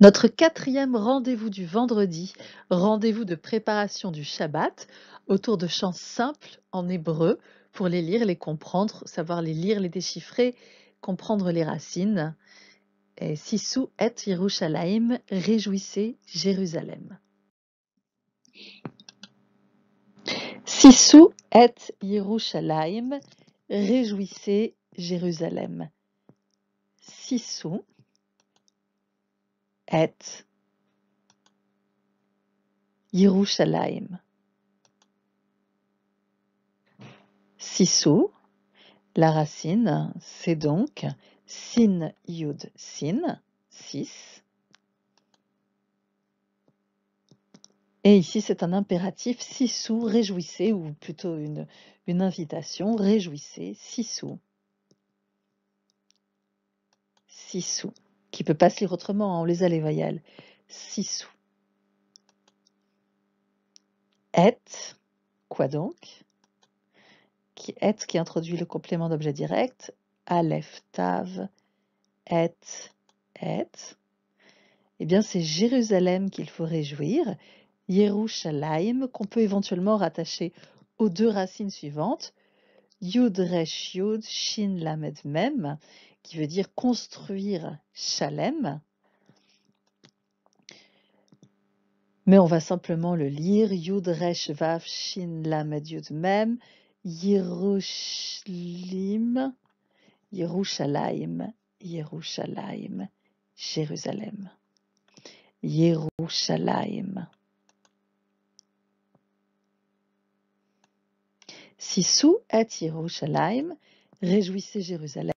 Notre quatrième rendez-vous du vendredi, rendez-vous de préparation du Shabbat, autour de chants simples en hébreu pour les lire, les comprendre, savoir les lire, les déchiffrer, comprendre les racines. Et Sissou et Yerushalayim, réjouissez Jérusalem. Sissou et Yerushalayim, réjouissez Jérusalem. Sissou et Yerushalayim. Sissou, la racine, c'est donc sin yud sin, 6. Et ici, c'est un impératif, sissou, réjouissez, ou plutôt une, invitation, réjouissez, sissou. Sissou qui peut passer autrement, hein, on les a les voyelles. Sissou. Et, quoi donc Qui est qui introduit le complément d'objet direct. Aleph, Tav, et, et. Eh bien, c'est Jérusalem qu'il faut réjouir, Yerushalayim, qu'on peut éventuellement rattacher aux deux racines suivantes, Yud Resh Yud Shin Lamed Mem, qui veut dire construire Shalem. Mais on va simplement le lire. Yud Resh Vav Shin Lamed Yud Mem, Yerushalim, Yerushalayim, Yerushalayim, Jérusalem. Yerushalayim. Sissou et Yerushalayim, réjouissez Jérusalem.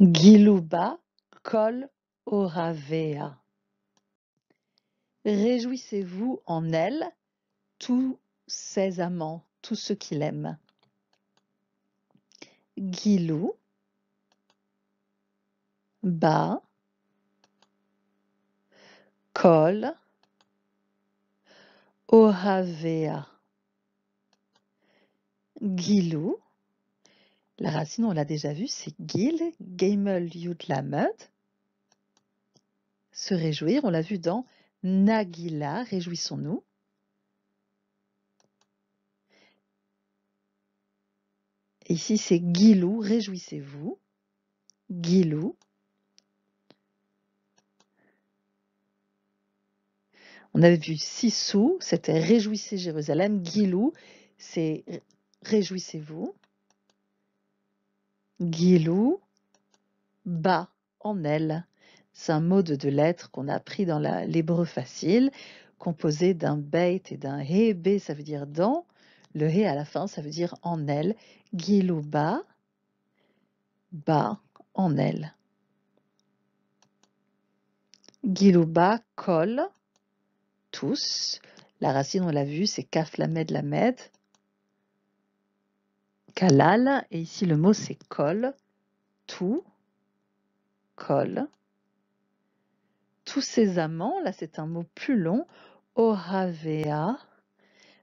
Gilouba kol oravea. Réjouissez-vous en elle, tous ses amants, tous ceux qui l'aiment. Gilou, ba, kol, Ohavea. Gilou. La racine, on l'a déjà vue, c'est Gil, Gamel, la Se réjouir, on l'a vu dans Nagila, réjouissons-nous. Ici, c'est Gilou, réjouissez-vous. Gilou. On avait vu Sissou, c'était Réjouissez Jérusalem. gilou », c'est Réjouissez-vous. gilou »,« ba »,« en elle. C'est un mot de deux lettres qu'on a appris dans l'hébreu facile, composé d'un beit et d'un hé. Bé, ça veut dire dans. Le hé à la fin, ça veut dire en elle. Guilou, ba »,« en elle. Guilouba, colle tous. La racine, on l'a vu, c'est kaf lamed lamed. Kalal, et ici le mot c'est kol. Tout, kol. Tous ces amants, là c'est un mot plus long, ohavea,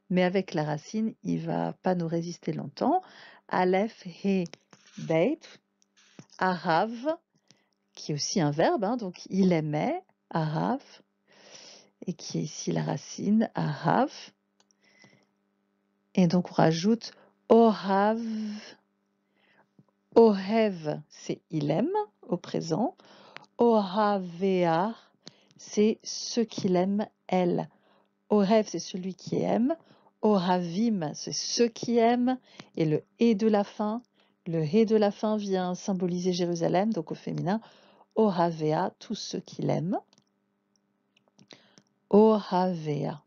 mais avec la racine, il va pas nous résister longtemps. Aleph, he, beit, arav, qui est aussi un verbe, hein. donc il aimait, arav, et qui est ici la racine, Arav. Et donc on rajoute Orav. Ohev, c'est il aime au présent. Ohavea, c'est ce qu'il aime, elle. Ohev, c'est celui qui aime. Ohavim, c'est ceux qui aiment. Et le et de la fin, le et de la fin vient symboliser Jérusalem, donc au féminin. Ohavea, tous ceux qu'il aime, Ohavea.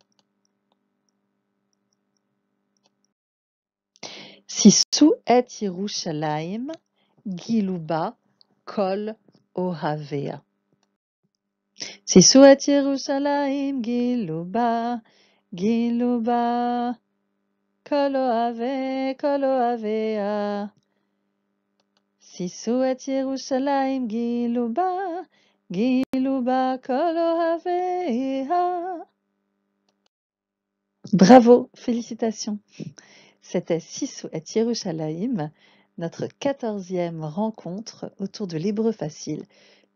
Sissou et Yerushalayim, Giluba, Kol Ohavea. Sissou et Yerushalayim, Giluba, Giluba, Kol Ohavea, Kol Ohavea. Sissou et Yerushalayim, Giluba, Bravo, félicitations. C'était Sissou et Yerushalayim, notre quatorzième rencontre autour de l'hébreu facile,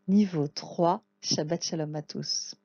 niveau 3, Shabbat Shalom à tous.